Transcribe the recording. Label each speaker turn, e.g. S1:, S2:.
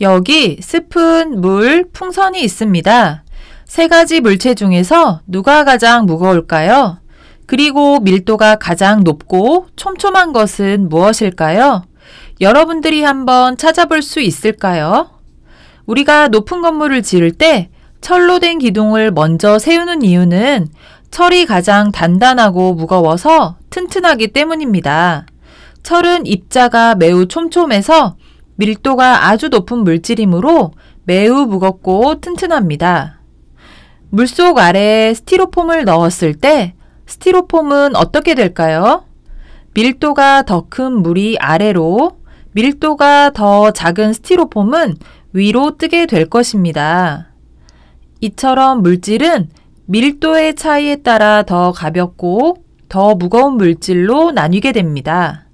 S1: 여기 스푼, 물,
S2: 풍선이 있습니다. 세 가지 물체 중에서 누가 가장 무거울까요? 그리고 밀도가 가장 높고 촘촘한 것은 무엇일까요? 여러분들이 한번 찾아볼 수 있을까요? 우리가 높은 건물을 지을 때 철로 된 기둥을 먼저 세우는 이유는 철이 가장 단단하고 무거워서 튼튼하기 때문입니다. 철은 입자가 매우 촘촘해서 밀도가 아주 높은 물질이므로 매우 무겁고 튼튼합니다. 물 속 아래에 스티로폼을 넣었을 때 스티로폼은 어떻게 될까요? 밀도가 더 큰 물이 아래로, 밀도가 더 작은 스티로폼은 위로 뜨게 될 것입니다. 이처럼 물질은 밀도의 차이에 따라 더 가볍고 더 무거운 물질로 나뉘게 됩니다.